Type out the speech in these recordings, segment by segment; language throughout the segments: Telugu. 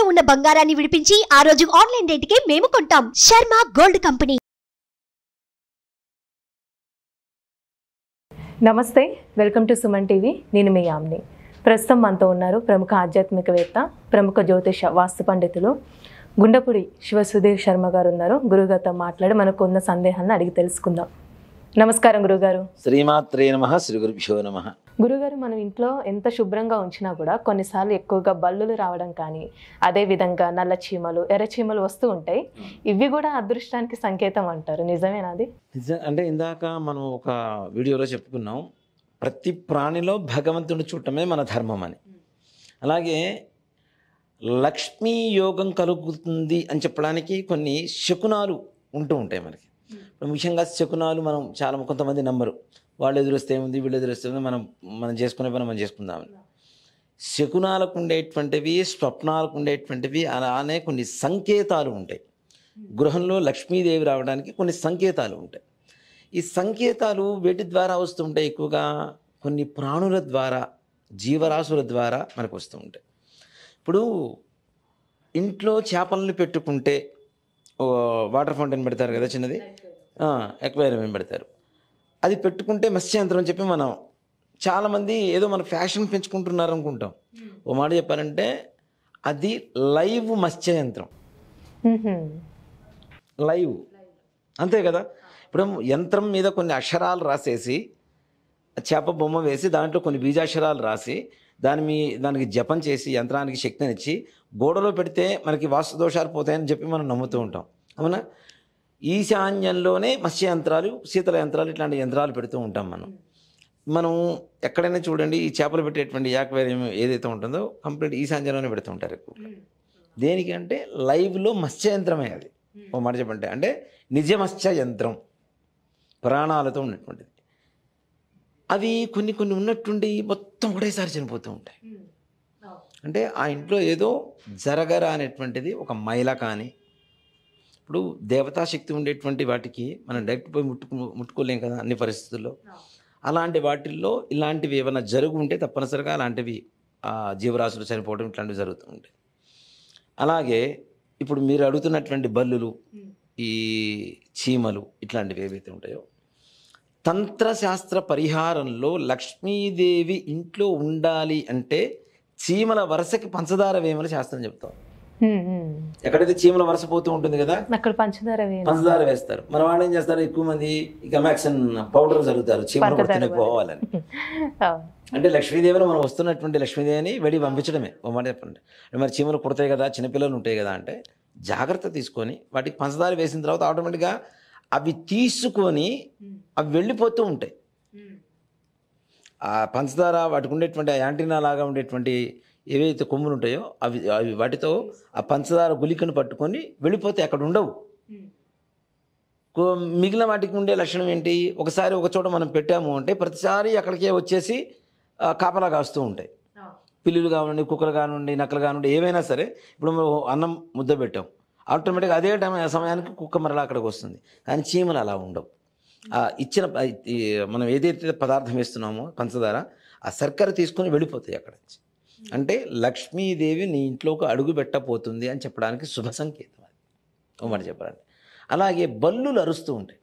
తాకట్టులో ఉన్న బంగారాన్ని విడిపించి ఆ రోజు ఆన్లైన్ రేటుకే మేము కొంటాం శర్మ గోల్డ్ కంపెనీ నమస్తే వెల్కమ్ టు సుమన్ టీవీ నేను మీ యామ్ని ప్రస్తుతం మనతో ఉన్నారు ప్రముఖ ఆధ్యాత్మికవేత్త ప్రముఖ జ్యోతిష వాస్తు పండితులు గుండపుడి శివ సుధీర్ శర్మ గారు ఉన్నారు గురుగారితో మాట్లాడి మనకు ఉన్న సందేహాలను అడిగి తెలుసుకుందాం నమస్కారం గురుగారు శ్రీమాత్రే నమ శ్రీ గురుభ్యో నమ గురుగారు మనం ఇంట్లో ఎంత శుభ్రంగా ఉంచినా కూడా కొన్నిసార్లు ఎక్కువగా బల్లులు రావడం కానీ అదేవిధంగా నల్ల చీమలు ఎర్ర చీమలు వస్తూ ఉంటాయి ఇవి కూడా అదృష్టానికి సంకేతం అంటారు నిజమేనా అది అంటే ఇందాక మనం ఒక వీడియోలో చెప్పుకున్నాం ప్రతి ప్రాణిలో భగవంతుని చూడటమే మన ధర్మం అని అలాగే లక్ష్మీ యోగం కలుగుతుంది అని చెప్పడానికి కొన్ని శకునాలు ఉంటూ ఉంటాయి మనకి ముఖ్యంగా శకునాలు మనం చాలా కొంతమంది నమ్మరు వాళ్ళు ఎదురొస్తే ఏముంది వీళ్ళు ఎదురొస్తే ఉంది మనం మనం చేసుకునే పని మనం చేసుకుందామని శకునాలకు ఉండేటువంటివి స్వప్నాలకు ఉండేటువంటివి అలానే కొన్ని సంకేతాలు ఉంటాయి గృహంలో లక్ష్మీదేవి రావడానికి కొన్ని సంకేతాలు ఉంటాయి ఈ సంకేతాలు వేటి ద్వారా వస్తుంటాయి ఎక్కువగా కొన్ని ప్రాణుల ద్వారా జీవరాశుల ద్వారా మనకు వస్తూ ఉంటాయి ఇప్పుడు ఇంట్లో చేపలను పెట్టుకుంటే వాటర్ ఫౌంటైన్ పెడతారు కదా చిన్నది ఎక్వైరియం పెడతారు అది పెట్టుకుంటే మత్స్య యంత్రం అని చెప్పి మనం చాలామంది ఏదో మన ఫ్యాషన్ పెంచుకుంటున్నారు అనుకుంటాం hmm. ఓ మాట చెప్పారంటే అది లైవ్ మత్స్య యంత్రం లైవ్ అంతే కదా ఇప్పుడు యంత్రం మీద కొన్ని అక్షరాలు రాసేసి చేప బొమ్మ వేసి దాంట్లో కొన్ని బీజాక్షరాలు రాసి దాని మీ దానికి జపం చేసి యంత్రానికి శక్తినిచ్చి గోడలో పెడితే మనకి వాస్తు దోషాలు పోతాయని చెప్పి మనం నమ్ముతూ ఉంటాం అవునా ఈశాన్యంలోనే మత్స్య యంత్రాలు శీతల యంత్రాలు ఇట్లాంటి యంత్రాలు పెడుతూ ఉంటాం మనం మనం ఎక్కడైనా చూడండి ఈ చేపలు పెట్టేటువంటి యాక్వేరియం ఏదైతే ఉంటుందో కంప్లీట్ ఈశాన్యంలోనే పెడుతూ ఉంటారు ఎక్కువ దేనికి అంటే లైవ్లో మత్స్య యంత్రమే అది ఓ మాట చెప్పంటే అంటే నిజ మత్స్య యంత్రం ప్రాణాలతో ఉన్నటువంటిది అవి కొన్ని కొన్ని ఉన్నట్టుండి మొత్తం ఒకటేసారి చనిపోతూ ఉంటాయి అంటే ఆ ఇంట్లో ఏదో జరగరా అనేటువంటిది ఒక మైల కానీ ఇప్పుడు దేవతాశక్తి ఉండేటువంటి వాటికి మనం డైరెక్ట్ పోయి ముట్టుకు ముట్టుకోలేం కదా అన్ని పరిస్థితుల్లో అలాంటి వాటిల్లో ఇలాంటివి ఏమైనా జరుగు ఉంటే తప్పనిసరిగా అలాంటివి జీవరాశులు చనిపోవడం ఇట్లాంటివి జరుగుతూ ఉంటాయి అలాగే ఇప్పుడు మీరు అడుగుతున్నటువంటి బల్లులు ఈ చీమలు ఇట్లాంటివి ఏవైతే ఉంటాయో తంత్రశాస్త్ర పరిహారంలో లక్ష్మీదేవి ఇంట్లో ఉండాలి అంటే చీమల వరుసకి పంచదార వేయమని శాస్త్రం చెప్తాం ఎక్కడైతే చీమల వరసపోతూ ఉంటుంది కదా అక్కడ పంచదార పంచదార వేస్తారు మన వాళ్ళు ఏం చేస్తారు ఎక్కువ మంది కమాక్సన్ పౌడర్ జరుగుతారు చీమలు పడుతున్న పోవాలని అంటే లక్ష్మీదేవిని మనం వస్తున్నటువంటి లక్ష్మీదేవిని వెళ్ళి పంపించడమే మాట చెప్పండి మరి చీమలు కుడతాయి కదా చిన్నపిల్లలు ఉంటాయి కదా అంటే జాగ్రత్త తీసుకొని వాటికి పంచదార వేసిన తర్వాత ఆటోమేటిక్గా అవి తీసుకొని అవి వెళ్ళిపోతూ ఉంటాయి ఆ పంచదార వాటికి ఉండేటువంటి యాంటీనా లాగా ఉండేటువంటి ఏవైతే కొమ్ములు ఉంటాయో అవి అవి వాటితో ఆ పంచదార గులికను పట్టుకొని వెళ్ళిపోతే అక్కడ ఉండవు మిగిలిన వాటికి ఉండే లక్షణం ఏంటి ఒకసారి ఒక చోట మనం పెట్టాము అంటే ప్రతిసారి అక్కడికే వచ్చేసి కాపలా కాస్తూ ఉంటాయి పిల్లులు కానివ్వండి కుక్కలు కానివ్వండి నక్కలు కానివ్వండి ఏవైనా సరే ఇప్పుడు అన్నం ముద్ద పెట్టాం ఆటోమేటిక్గా అదే టైం సమయానికి కుక్క మరలా అక్కడికి వస్తుంది కానీ చీమలు అలా ఉండవు ఇచ్చిన మనం ఏదైతే పదార్థం వేస్తున్నామో పంచదార ఆ శర్కర తీసుకొని వెళ్ళిపోతాయి అక్కడ నుంచి అంటే లక్ష్మీదేవి నీ ఇంట్లోకి అడుగు పెట్టబోతుంది అని చెప్పడానికి శుభ సంకేతం అది ఉమ్మడి చెప్పాలంటే అలాగే బల్లులు అరుస్తూ ఉంటాయి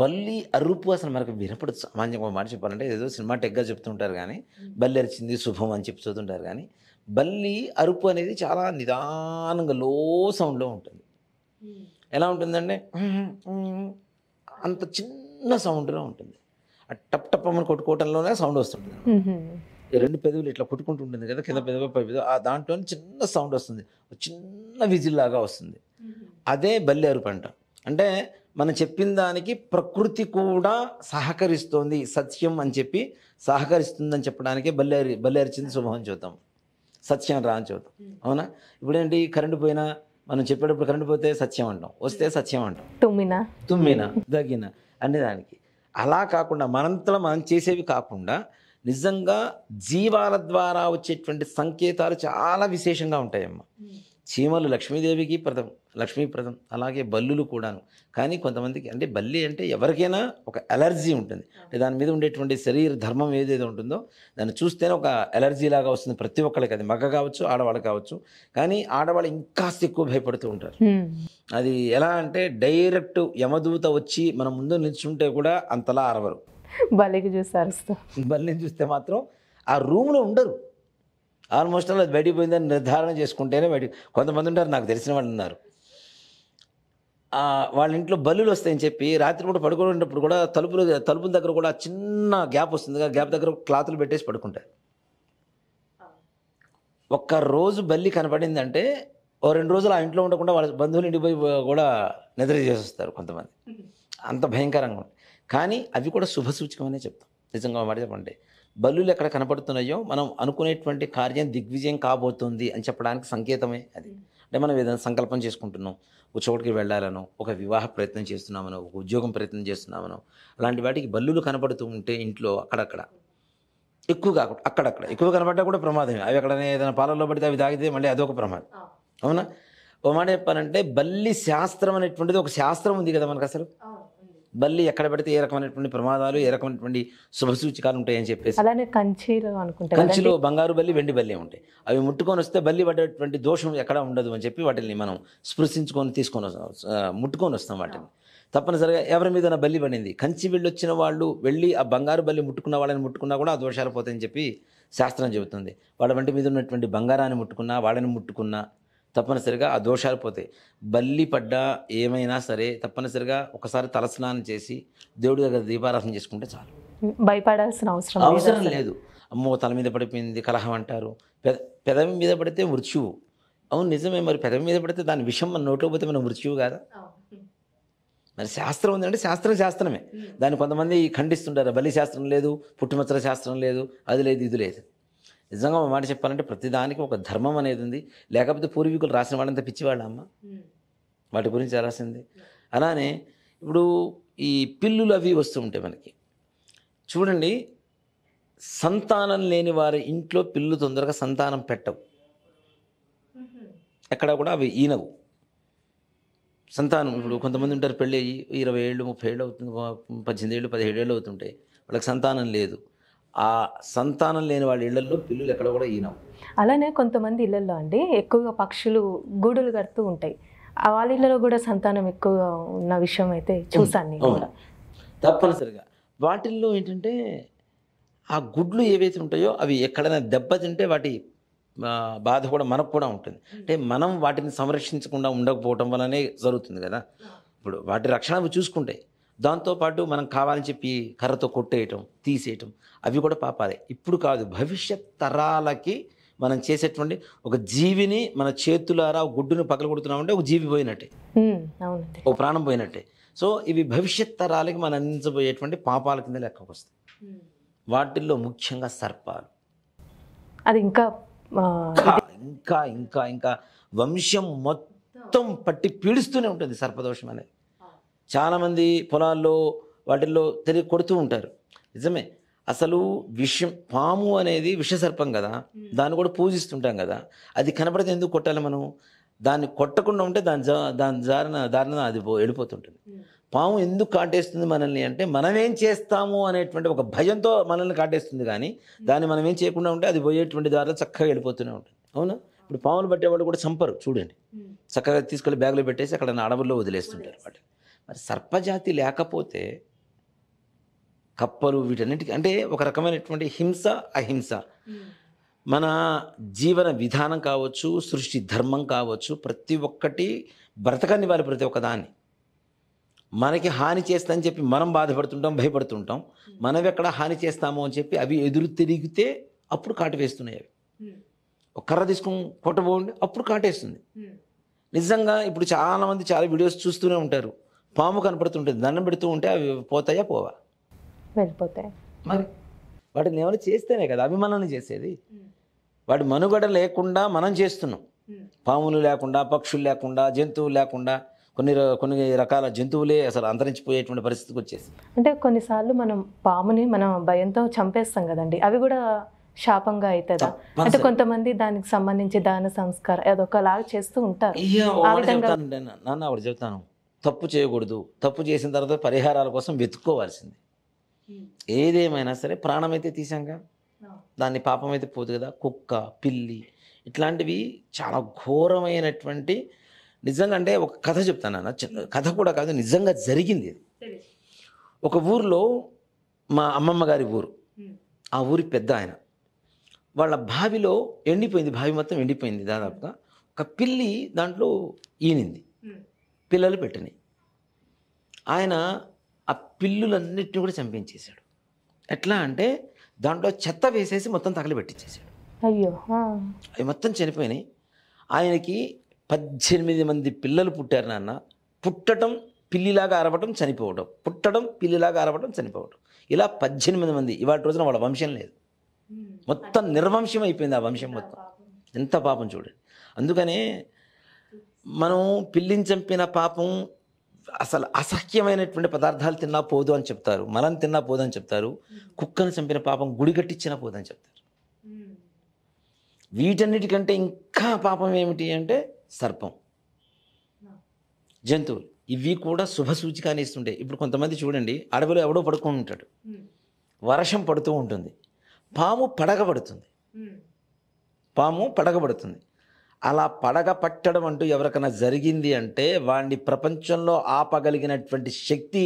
బల్లి అరుపు అసలు మనకు వినపడు సామాన్యంగా మాట చెప్పాలంటే ఏదో సినిమా టెగ్గా చెప్తుంటారు కానీ బల్లి అరిచింది శుభం అని చెప్పి చదువుతుంటారు కానీ బల్లి అరుపు అనేది చాలా నిదానంగా లో సౌండ్లో ఉంటుంది ఎలా ఉంటుందంటే అంత చిన్న సౌండ్లో ఉంటుంది టప్ టప్ అమ్మని కొట్టుకోవటంలోనే సౌండ్ వస్తుంటుంది రెండు పెదవులు ఇట్లా కొట్టుకుంటుంటుంది కదా కింద పెదవి పై ఆ దాంట్లో చిన్న సౌండ్ వస్తుంది చిన్న విజిల్ లాగా వస్తుంది అదే బల్లేరు పంట అంటే మనం చెప్పిన దానికి ప్రకృతి కూడా సహకరిస్తోంది సత్యం అని చెప్పి సహకరిస్తుందని చెప్పడానికి బల్లేరి బల్లేరిచింది శుభం చూద్దాం సత్యం రా అని చూద్దాం అవునా ఇప్పుడేంటి కరెంటు పోయినా మనం చెప్పేటప్పుడు కరెంటు పోతే సత్యం అంటాం వస్తే సత్యం అంటాం తుమ్మిన తుమ్మిన దగ్గిన అనేదానికి అలా కాకుండా మనంతలో మనం చేసేవి కాకుండా నిజంగా జీవాల ద్వారా వచ్చేటువంటి సంకేతాలు చాలా విశేషంగా ఉంటాయమ్మా చీమలు లక్ష్మీదేవికి ప్రథం లక్ష్మీప్రదం అలాగే బల్లులు కూడాను కానీ కొంతమందికి అంటే బల్లి అంటే ఎవరికైనా ఒక ఎలర్జీ ఉంటుంది దాని మీద ఉండేటువంటి శరీర ధర్మం ఏదైతే ఉంటుందో దాన్ని చూస్తేనే ఒక ఎలర్జీ లాగా వస్తుంది ప్రతి ఒక్కరికి అది మగ కావచ్చు ఆడవాళ్ళు కావచ్చు కానీ ఆడవాళ్ళు ఇంకా ఎక్కువ భయపడుతూ ఉంటారు అది ఎలా అంటే డైరెక్ట్ యమదూత వచ్చి మన ముందు నిల్చుంటే కూడా అంతలా అరవరు బలికి చూసి అరుస్తా బలిని చూస్తే మాత్రం ఆ రూమ్లో ఉండరు ఆల్మోస్ట్ అలా బయటికి పోయిందని నిర్ధారణ చేసుకుంటేనే బయట కొంతమంది ఉంటారు నాకు తెలిసిన వాళ్ళు ఉన్నారు వాళ్ళ ఇంట్లో బల్లులు వస్తాయని చెప్పి రాత్రి కూడా పడుకునేటప్పుడు కూడా తలుపులు తలుపుల దగ్గర కూడా చిన్న గ్యాప్ వస్తుంది గ్యాప్ దగ్గర క్లాత్లు పెట్టేసి పడుకుంటారు ఒక్క రోజు బల్లి కనపడిందంటే ఓ రెండు రోజులు ఆ ఇంట్లో ఉండకుండా వాళ్ళ బంధువులు ఇంటికి పోయి కూడా నిద్ర చేసి వస్తారు కొంతమంది అంత భయంకరంగా ఉంటుంది కానీ అవి కూడా శుభసూచకమనే చెప్తాం నిజంగా మాట చెప్పండి బల్లులు ఎక్కడ కనపడుతున్నాయో మనం అనుకునేటువంటి కార్యం దిగ్విజయం కాబోతుంది అని చెప్పడానికి సంకేతమే అది అంటే మనం ఏదైనా సంకల్పం చేసుకుంటున్నాం ఒక చోటుకి వెళ్ళాలనో ఒక వివాహ ప్రయత్నం చేస్తున్నామనో ఒక ఉద్యోగం ప్రయత్నం చేస్తున్నామనో అలాంటి వాటికి బల్లులు కనపడుతూ ఉంటే ఇంట్లో అక్కడక్కడ ఎక్కువ కాకుండా అక్కడక్కడ ఎక్కువ కనపడ్డా కూడా ప్రమాదమే అవి ఎక్కడనే ఏదైనా పాలల్లో పడితే అవి తాగితే మళ్ళీ అదొక ప్రమాదం అవునా ఓ మాట చెప్పాలంటే బల్లి శాస్త్రం అనేటువంటిది ఒక శాస్త్రం ఉంది కదా మనకు అసలు బల్లి ఎక్కడ పెడితే ఏ రకమైనటువంటి ప్రమాదాలు ఏ రకమైనటువంటి సూచికాలు ఉంటాయని చెప్పేసి అలానే కంచిలో అనుకుంటే కంచిలో బంగారు బల్లి వెండి బల్లి ఉంటాయి అవి ముట్టుకొని వస్తే బల్లి పడేటువంటి దోషం ఎక్కడ ఉండదు అని చెప్పి వాటిని మనం స్పృశించుకొని తీసుకొని ముట్టుకొని వస్తాం వాటిని తప్పనిసరిగా ఎవరి మీద బల్లి పడింది కంచి వెళ్ళొచ్చిన వాళ్ళు వెళ్ళి ఆ బంగారు బల్లి ముట్టుకున్న వాళ్ళని ముట్టుకున్నా కూడా ఆ దోషాలు పోతాయని చెప్పి శాస్త్రం చెబుతుంది వాళ్ళ వంటి మీద ఉన్నటువంటి బంగారాన్ని ముట్టుకున్నా వాళ్ళని ముట్టుకున్నా తప్పనిసరిగా ఆ దోషాలు పోతాయి బల్లి పడ్డా ఏమైనా సరే తప్పనిసరిగా ఒకసారి తలస్నానం చేసి దేవుడి దగ్గర దీపారాధన చేసుకుంటే చాలు భయపడాల్సిన అవసరం అవసరం లేదు అమ్మో తల మీద పడిపోయింది కలహం అంటారు పెదవి మీద పడితే మృత్యువు అవును నిజమే మరి పెదవి మీద పడితే దాని విషయం మన నోట్లో పోతే మన మృత్యువు కాదా మరి శాస్త్రం ఉందంటే శాస్త్రం శాస్త్రమే దాన్ని కొంతమంది ఖండిస్తుంటారు బలి శాస్త్రం లేదు పుట్టుమచ్చల శాస్త్రం లేదు అది లేదు ఇది లేదు నిజంగా మాట చెప్పాలంటే ప్రతిదానికి ఒక ధర్మం అనేది ఉంది లేకపోతే పూర్వీకులు రాసిన వాళ్ళంతా పిచ్చివాళ్ళమ్మ వాటి గురించి రాసింది అలానే ఇప్పుడు ఈ పిల్లులు అవి వస్తూ ఉంటాయి మనకి చూడండి సంతానం లేని వారి ఇంట్లో పిల్లు తొందరగా సంతానం పెట్టవు ఎక్కడ కూడా అవి ఈనవు సంతానం ఇప్పుడు కొంతమంది ఉంటారు పెళ్ళి ఇరవై ఏళ్ళు ముప్పై ఏళ్ళు అవుతుంది పద్దెనిమిది ఏళ్ళు పదిహేడు ఏళ్ళు అవుతుంటాయి వాళ్ళకి సంతానం లేదు ఆ సంతానం లేని వాళ్ళ ఇళ్లలో పిల్లులు ఎక్కడ కూడా ఈనవు అలానే కొంతమంది ఇళ్లలో అండి ఎక్కువగా పక్షులు గూడులు కడుతూ ఉంటాయి వాళ్ళ ఇళ్లలో కూడా సంతానం ఎక్కువగా ఉన్న విషయం అయితే చూసాను కూడా తప్పనిసరిగా వాటిల్లో ఏంటంటే ఆ గుడ్లు ఏవైతే ఉంటాయో అవి ఎక్కడైనా దెబ్బతింటే వాటి బాధ కూడా మనకు కూడా ఉంటుంది అంటే మనం వాటిని సంరక్షించకుండా ఉండకపోవటం వలనే జరుగుతుంది కదా ఇప్పుడు వాటి రక్షణ అవి చూసుకుంటాయి దాంతోపాటు మనం కావాలని చెప్పి కర్రతో కొట్టేయటం తీసేయటం అవి కూడా పాపాలే ఇప్పుడు కాదు భవిష్యత్ తరాలకి మనం చేసేటువంటి ఒక జీవిని మన చేతులారా గుడ్డును పగలగొడుతున్నామంటే ఒక జీవి పోయినట్టే ఒక ప్రాణం పోయినట్టే సో ఇవి భవిష్యత్ తరాలకి మనం అందించబోయేటువంటి పాపాల కింద లెక్కకు వస్తాయి వాటిల్లో ముఖ్యంగా సర్పాలు అది ఇంకా ఇంకా ఇంకా ఇంకా వంశం మొత్తం పట్టి పీడిస్తూనే ఉంటుంది సర్పదోషం అనేది చాలామంది పొలాల్లో వాటిల్లో తెలియ కొడుతూ ఉంటారు నిజమే అసలు విషం పాము అనేది విషసర్పం కదా దాన్ని కూడా పూజిస్తుంటాం కదా అది కనపడితే ఎందుకు కొట్టాలి మనం దాన్ని కొట్టకుండా ఉంటే దాని జా దాని జారిన దారిన అది పో వెళ్ళిపోతుంటుంది పాము ఎందుకు కాటేస్తుంది మనల్ని అంటే మనం ఏం చేస్తాము అనేటువంటి ఒక భయంతో మనల్ని కాటేస్తుంది కానీ దాన్ని మనం ఏం చేయకుండా ఉంటే అది పోయేటువంటి దారిలో చక్కగా వెళ్ళిపోతూనే ఉంటుంది అవునా ఇప్పుడు పాములు పట్టేవాళ్ళు కూడా చంపరు చూడండి చక్కగా తీసుకెళ్ళి బ్యాగులో పెట్టేసి అక్కడ అడవుల్లో వదిలేస్తుంటారు వాటిని మరి సర్పజాతి లేకపోతే కప్పలు వీటన్నిటికీ అంటే ఒక రకమైనటువంటి హింస అహింస hmm. మన జీవన విధానం కావచ్చు సృష్టి ధర్మం కావచ్చు ప్రతి ఒక్కటి వారి ప్రతి ఒక్కదాన్ని మనకి హాని చేస్తామని చెప్పి మనం బాధపడుతుంటాం భయపడుతుంటాం hmm. మనం ఎక్కడ హాని చేస్తాము అని చెప్పి అవి ఎదురు తిరిగితే అప్పుడు కాటు వేస్తున్నాయి అవి hmm. ఒక కర్ర తీసుకుని కొట్టబోండి అప్పుడు కాటేస్తుంది నిజంగా ఇప్పుడు చాలామంది చాలా వీడియోస్ చూస్తూనే ఉంటారు పాము కనపడుతుంటే దండం పెడుతూ ఉంటే అవి పోతాయా పోవా వెళ్ళిపోతాయి మరి వాటిని ఏమైనా చేస్తేనే కదా అభిమానాన్ని చేసేది వాటి మనుగడ లేకుండా మనం చేస్తున్నాం పాములు లేకుండా పక్షులు లేకుండా జంతువులు లేకుండా కొన్ని కొన్ని రకాల జంతువులే అసలు అంతరించిపోయేటువంటి పరిస్థితికి వచ్చేసి అంటే కొన్నిసార్లు మనం పాముని మనం భయంతో చంపేస్తాం కదండి అవి కూడా శాపంగా అవుతుంది అంటే కొంతమంది దానికి సంబంధించి దాన సంస్కారం అదొకలాగా చేస్తూ ఉంటారు నాన్న చెప్తాను తప్పు చేయకూడదు తప్పు చేసిన తర్వాత పరిహారాల కోసం వెతుక్కోవాల్సింది ఏదేమైనా సరే ప్రాణమైతే అయితే తీసాంగా దాన్ని పాపం అయితే పోదు కదా కుక్క పిల్లి ఇట్లాంటివి చాలా ఘోరమైనటువంటి నిజంగా అంటే ఒక కథ చెప్తాను అన్న కథ కూడా కాదు నిజంగా జరిగింది ఒక ఊర్లో మా అమ్మమ్మ గారి ఊరు ఆ ఊరి పెద్ద ఆయన వాళ్ళ బావిలో ఎండిపోయింది బావి మొత్తం ఎండిపోయింది దాదాపుగా ఒక పిల్లి దాంట్లో ఈనింది పిల్లలు పెట్టినాయి ఆయన ఆ పిల్లులన్నిటిని కూడా చంపించేశాడు ఎట్లా అంటే దాంట్లో చెత్త వేసేసి మొత్తం తగలబెట్టించేశాడు అయ్యో అవి మొత్తం చనిపోయినాయి ఆయనకి పద్దెనిమిది మంది పిల్లలు పుట్టారు నాన్న పుట్టడం పిల్లిలాగా అరవటం చనిపోవడం పుట్టడం పిల్లిలాగా అరవటం చనిపోవడం ఇలా పద్దెనిమిది మంది ఇవాటి రోజున వాళ్ళ వంశం లేదు మొత్తం నిర్వంశం అయిపోయింది ఆ వంశం మొత్తం ఎంత పాపం చూడండి అందుకనే మనం పిల్లిని చంపిన పాపం అసలు అసహ్యమైనటువంటి పదార్థాలు తిన్నా పోదు అని చెప్తారు మనం తిన్నా పోదు అని చెప్తారు కుక్కను చంపిన పాపం గుడి కట్టించినా పోదు అని చెప్తారు వీటన్నిటికంటే ఇంకా పాపం ఏమిటి అంటే సర్పం జంతువులు ఇవి కూడా శుభ సూచికాన్ని ఇస్తుంటాయి ఇప్పుడు కొంతమంది చూడండి అడవిలో ఎవడో పడుకుని ఉంటాడు వర్షం పడుతూ ఉంటుంది పాము పడగబడుతుంది పాము పడగబడుతుంది అలా పడగ పట్టడం అంటూ ఎవరికైనా జరిగింది అంటే వాడిని ప్రపంచంలో ఆపగలిగినటువంటి శక్తి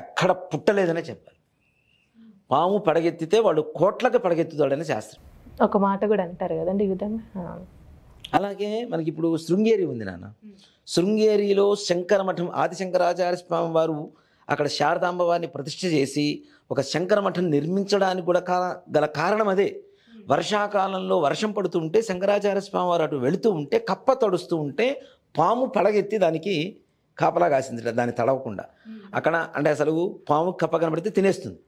ఎక్కడ పుట్టలేదనే చెప్పాలి పాము పడగెత్తితే వాడు కోట్లకి పడగెత్తుతాడని శాస్త్రం ఒక మాట కూడా అంటారు కదండి అలాగే మనకి ఇప్పుడు శృంగేరి ఉంది నాన్న శృంగేరిలో శంకరమఠం ఆది శంకరాచార్య స్వామి వారు అక్కడ శారదాంబ వారిని ప్రతిష్ఠ చేసి ఒక శంకరమఠం నిర్మించడానికి కూడా గల కారణం అదే వర్షాకాలంలో వర్షం పడుతూ ఉంటే శంకరాచార్య స్వామి వారు అటు వెళుతూ ఉంటే కప్ప తడుస్తూ ఉంటే పాము పడగెత్తి దానికి కాపలా కాసింది దాన్ని తడవకుండా hmm. అక్కడ అంటే అసలు పాము కప్ప కనబడితే తినేస్తుంది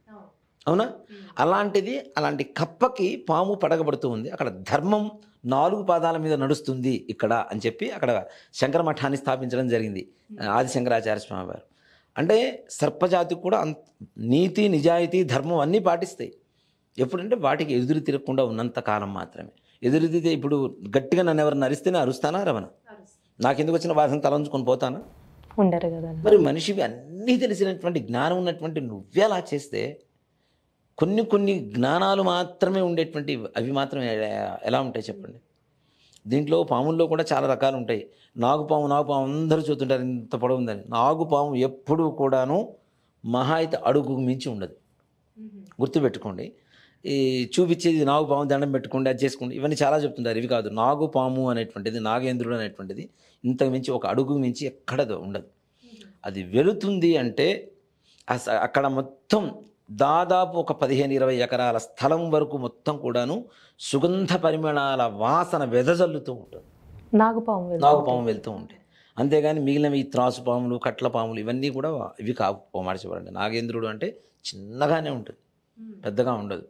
అవునా hmm. అలాంటిది అలాంటి కప్పకి పాము పడగబడుతూ ఉంది అక్కడ ధర్మం నాలుగు పాదాల మీద నడుస్తుంది ఇక్కడ అని చెప్పి అక్కడ శంకర మఠాన్ని స్థాపించడం జరిగింది hmm. ఆది శంకరాచార్య స్వామి వారు అంటే సర్పజాతి కూడా నీతి నిజాయితీ ధర్మం అన్నీ పాటిస్తాయి ఎప్పుడంటే వాటికి ఎదురు తిరగకుండా ఉన్నంత కాలం మాత్రమే ఎదురు తిరిగితే ఇప్పుడు గట్టిగా నన్ను ఎవరు నరిస్తేనే అరుస్తానా రవణ నాకెందుకు వచ్చిన వాసన తలంచుకొని పోతానా ఉండరు కదా మరి మనిషివి అన్నీ తెలిసినటువంటి జ్ఞానం ఉన్నటువంటి నువ్వేలా చేస్తే కొన్ని కొన్ని జ్ఞానాలు మాత్రమే ఉండేటువంటి అవి మాత్రమే ఎలా ఉంటాయి చెప్పండి దీంట్లో పాముల్లో కూడా చాలా రకాలు ఉంటాయి నాగుపాము నాగుపాము అందరూ చూస్తుంటారు ఇంత పొడవు ఉందని నాగుపాము ఎప్పుడూ కూడాను మహాయిత అడుగుకు అడుగు మించి ఉండదు గుర్తుపెట్టుకోండి ఈ చూపించేది నాగు పాము దండం పెట్టుకోండి అది చేసుకోండి ఇవన్నీ చాలా చెప్తుంటారు ఇవి కాదు నాగు పాము అనేటువంటిది నాగేంద్రుడు అనేటువంటిది ఇంతకు మించి ఒక అడుగు మించి ఎక్కడ ఉండదు అది వెళుతుంది అంటే అక్కడ మొత్తం దాదాపు ఒక పదిహేను ఇరవై ఎకరాల స్థలం వరకు మొత్తం కూడాను సుగంధ పరిమాణాల వాసన వెదజల్లుతూ ఉంటుంది నాగుపాము నాగుపాము వెళ్తూ ఉంటాయి అంతేగాని మిగిలినవి ఈ త్రాసు పాములు కట్ల పాములు ఇవన్నీ కూడా ఇవి కావు మార్చబడండి నాగేంద్రుడు అంటే చిన్నగానే ఉంటుంది పెద్దగా ఉండదు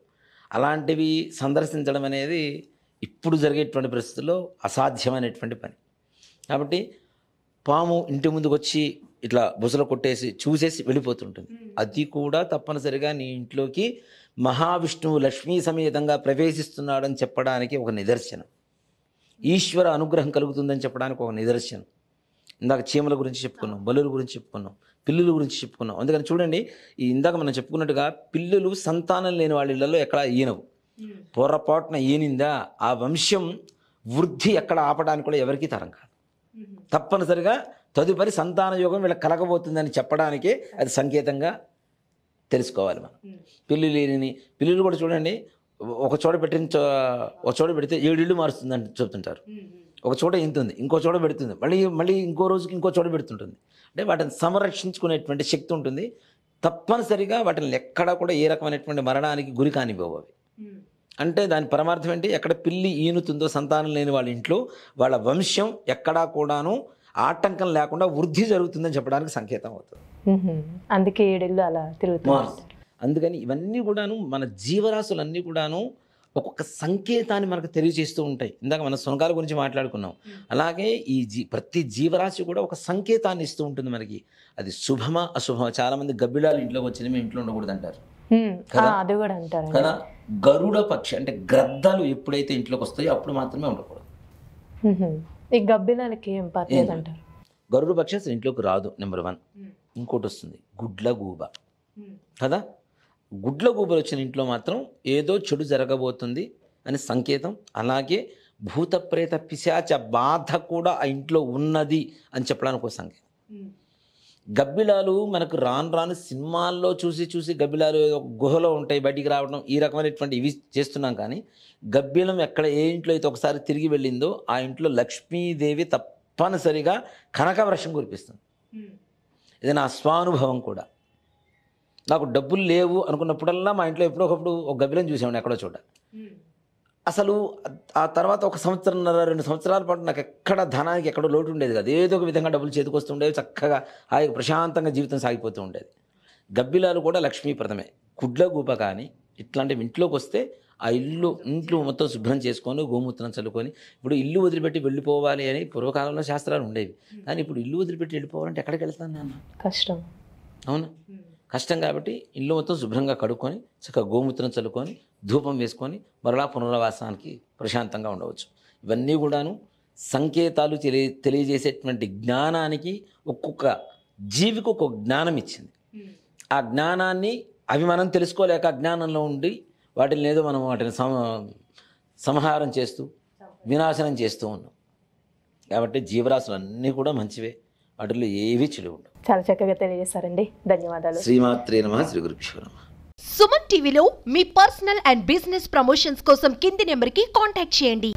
అలాంటివి సందర్శించడం అనేది ఇప్పుడు జరిగేటువంటి పరిస్థితుల్లో అసాధ్యమైనటువంటి పని కాబట్టి పాము ఇంటి ముందుకు వచ్చి ఇట్లా బుసలు కొట్టేసి చూసేసి వెళ్ళిపోతుంటుంది అది కూడా తప్పనిసరిగా నీ ఇంట్లోకి మహావిష్ణువు లక్ష్మీ సమేతంగా ప్రవేశిస్తున్నాడని చెప్పడానికి ఒక నిదర్శనం ఈశ్వర అనుగ్రహం కలుగుతుందని చెప్పడానికి ఒక నిదర్శనం ఇందాక చీమల గురించి చెప్పుకున్నాం బలుల గురించి చెప్పుకున్నాం పిల్లుల గురించి చెప్పుకున్నాం అందుకని చూడండి ఈ ఇందాక మనం చెప్పుకున్నట్టుగా పిల్లులు సంతానం లేని వాళ్ళ ఎక్కడ ఈయనవు పొరపాటున ఈనిందా ఆ వంశం వృద్ధి ఎక్కడ ఆపడానికి కూడా ఎవరికీ తరం కాదు తప్పనిసరిగా తదుపరి సంతాన యోగం వీళ్ళకి కలగబోతుందని చెప్పడానికి అది సంకేతంగా తెలుసుకోవాలి మనం పిల్లులు లేని పిల్లులు కూడా చూడండి ఒక చోట పెట్టిన ఒక చోట పెడితే ఏడు ఇళ్ళు మారుస్తుందని చెప్తుంటారు ఒక చోట ఇంతుంది ఇంకో చోట పెడుతుంది మళ్ళీ మళ్ళీ ఇంకో రోజుకి ఇంకో చోట పెడుతుంటుంది అంటే వాటిని సంరక్షించుకునేటువంటి శక్తి ఉంటుంది తప్పనిసరిగా వాటిని ఎక్కడా కూడా ఏ రకమైనటువంటి మరణానికి గురి కానివ్వవు అవి అంటే దాని పరమార్థం ఏంటి ఎక్కడ పిల్లి ఈనుతుందో సంతానం లేని వాళ్ళ ఇంట్లో వాళ్ళ వంశం ఎక్కడా కూడాను ఆటంకం లేకుండా వృద్ధి జరుగుతుందని చెప్పడానికి సంకేతం అవుతుంది అందుకే ఏడెళ్ళు అలా తిరుగుతుంది అందుకని ఇవన్నీ కూడాను మన జీవరాశులన్నీ కూడాను ఒక్కొక్క సంకేతాన్ని మనకు తెలియజేస్తూ ఉంటాయి ఇందాక మనం సునకాల గురించి మాట్లాడుకున్నాం అలాగే ఈ జీ ప్రతి జీవరాశి కూడా ఒక సంకేతాన్ని ఇస్తూ ఉంటుంది మనకి అది శుభమా అశుభమా మంది గబ్బిళాలు ఇంట్లోకి వచ్చిన మేము ఇంట్లో ఉండకూడదు అంటారు అంటారు కదా గరుడ పక్షి అంటే గ్రద్దలు ఎప్పుడైతే ఇంట్లోకి వస్తాయో అప్పుడు మాత్రమే ఉండకూడదు ఈ గరుడ పక్షి అసలు ఇంట్లోకి రాదు నెంబర్ వన్ ఇంకోటి వస్తుంది గుడ్ల గూబ కదా గుడ్ల గూబలు వచ్చిన ఇంట్లో మాత్రం ఏదో చెడు జరగబోతుంది అని సంకేతం అలాగే భూతప్రేత పిశాచ బాధ కూడా ఆ ఇంట్లో ఉన్నది అని చెప్పడానికి ఒక సంకేతం గబ్బిలాలు మనకు రాను రాను సినిమాల్లో చూసి చూసి గబ్బిలాలు గుహలో ఉంటాయి బయటికి రావడం ఈ రకమైనటువంటి ఇవి చేస్తున్నాం కానీ గబ్బిలం ఎక్కడ ఏ ఇంట్లో అయితే ఒకసారి తిరిగి వెళ్ళిందో ఆ ఇంట్లో లక్ష్మీదేవి తప్పనిసరిగా కనకవర్షం కురిపిస్తుంది ఇది నా స్వానుభవం కూడా నాకు డబ్బులు లేవు అనుకున్నప్పుడల్లా మా ఇంట్లో ఎప్పుడో ఒకప్పుడు ఒక గబ్బిలం చూసాము ఎక్కడో చోట అసలు ఆ తర్వాత ఒక సంవత్సరంన్నర రెండు సంవత్సరాల పాటు నాకు ఎక్కడ ధనానికి ఎక్కడో లోటు ఉండేది కాదు ఏదో ఒక విధంగా డబ్బులు చేతికొస్తుండేవి చక్కగా యొక్క ప్రశాంతంగా జీవితం సాగిపోతూ ఉండేది గబ్బిలాలు కూడా లక్ష్మీప్రదమే కుడ్ల గూప కానీ ఇట్లాంటివి ఇంట్లోకి వస్తే ఆ ఇల్లు ఇంట్లో మొత్తం శుభ్రం చేసుకొని గోమూత్రం చల్లుకొని ఇప్పుడు ఇల్లు వదిలిపెట్టి వెళ్ళిపోవాలి అని పూర్వకాలంలో శాస్త్రాలు ఉండేవి కానీ ఇప్పుడు ఇల్లు వదిలిపెట్టి వెళ్ళిపోవాలంటే ఎక్కడికి వెళ్తాను నాన్న కష్టం అవును కష్టం కాబట్టి ఇల్లు మొత్తం శుభ్రంగా కడుక్కొని చక్కగా గోమూత్రం చల్లుకొని ధూపం వేసుకొని మరలా పునరావాసానికి ప్రశాంతంగా ఉండవచ్చు ఇవన్నీ కూడాను సంకేతాలు తెలియ తెలియజేసేటువంటి జ్ఞానానికి ఒక్కొక్క జీవికి ఒక్కొక్క జ్ఞానం ఇచ్చింది hmm. ఆ జ్ఞానాన్ని అవి మనం తెలుసుకోలేక జ్ఞానంలో ఉండి వాటిని ఏదో మనం వాటిని సంహారం చేస్తూ వినాశనం చేస్తూ ఉన్నాం కాబట్టి జీవరాశులు అన్నీ కూడా మంచివే వాటిలో ఏవి చెడు ఉండవు చాలా చక్కగా తెలియజేశారండి ధన్యవాదాలు శ్రీమాత్రే నమ శ్రీ గురుభ్యో నమ సుమన్ టీవీలో మీ పర్సనల్ అండ్ బిజినెస్ ప్రమోషన్స్ కోసం కింది నెంబర్కి కాంటాక్ట్ చేయండి